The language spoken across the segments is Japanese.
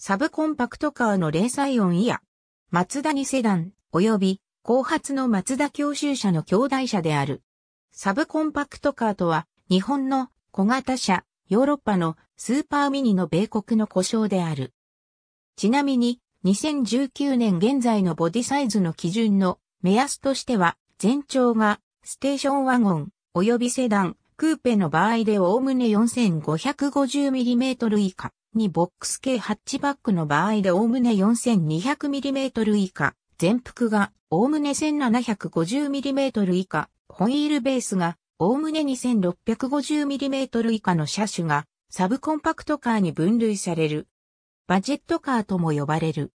サブコンパクトカーの零細音や、マツダ2セダン、及び、後発のマツダ教習車の兄弟車である。サブコンパクトカーとは、日本の小型車、ヨーロッパのスーパーミニの米国の故障である。ちなみに、2019年現在のボディサイズの基準の目安としては、全長がステーションワゴン及びセダン、クーペの場合でおおむね 4550mm 以下。にボックス系ハッチバックの場合でおおむね 4200mm 以下、全幅がおおむね 1750mm 以下、ホイールベースがおおむね 2650mm 以下の車種がサブコンパクトカーに分類される。バジェットカーとも呼ばれる。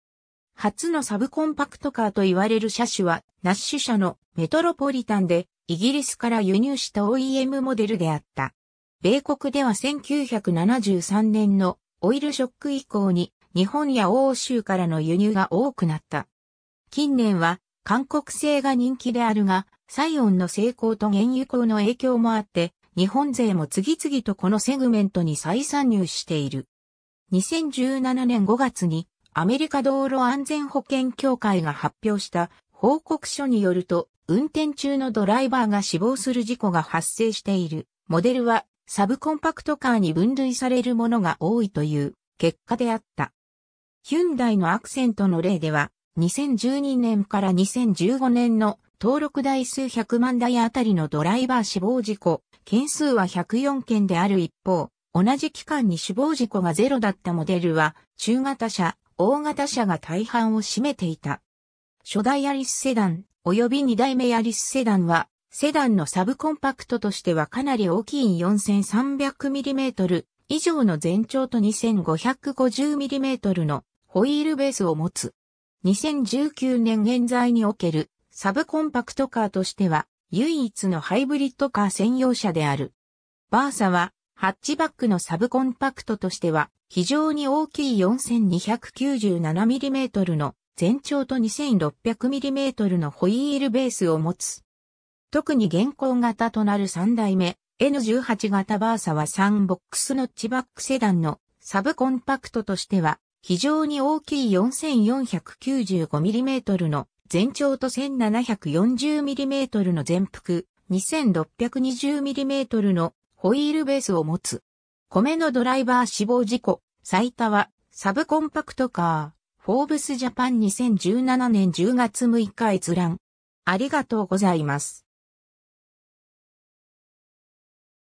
初のサブコンパクトカーと言われる車種はナッシュ社のメトロポリタンでイギリスから輸入した OEM モデルであった。米国では1973年のオイルショック以降に日本や欧州からの輸入が多くなった。近年は韓国製が人気であるが、サイオンの成功と原油高の影響もあって、日本勢も次々とこのセグメントに再参入している。2017年5月にアメリカ道路安全保険協会が発表した報告書によると、運転中のドライバーが死亡する事故が発生しているモデルはサブコンパクトカーに分類されるものが多いという結果であった。ヒュンダイのアクセントの例では、2012年から2015年の登録台数100万台あたりのドライバー死亡事故、件数は104件である一方、同じ期間に死亡事故がゼロだったモデルは、中型車、大型車が大半を占めていた。初代アリスセダン、及び二代目アリスセダンは、セダンのサブコンパクトとしてはかなり大きい 4300mm 以上の全長と 2550mm のホイールベースを持つ。2019年現在におけるサブコンパクトカーとしては唯一のハイブリッドカー専用車である。バーサはハッチバックのサブコンパクトとしては非常に大きい 4297mm の全長と 2600mm のホイールベースを持つ。特に現行型となる3代目 N18 型バーサは3ボックスノッチバックセダンのサブコンパクトとしては非常に大きい 4495mm の全長と 1740mm の全幅 2620mm のホイールベースを持つ。米のドライバー死亡事故、最多はサブコンパクトカー、フォーブスジャパン2017年10月6日閲覧。ありがとうございます。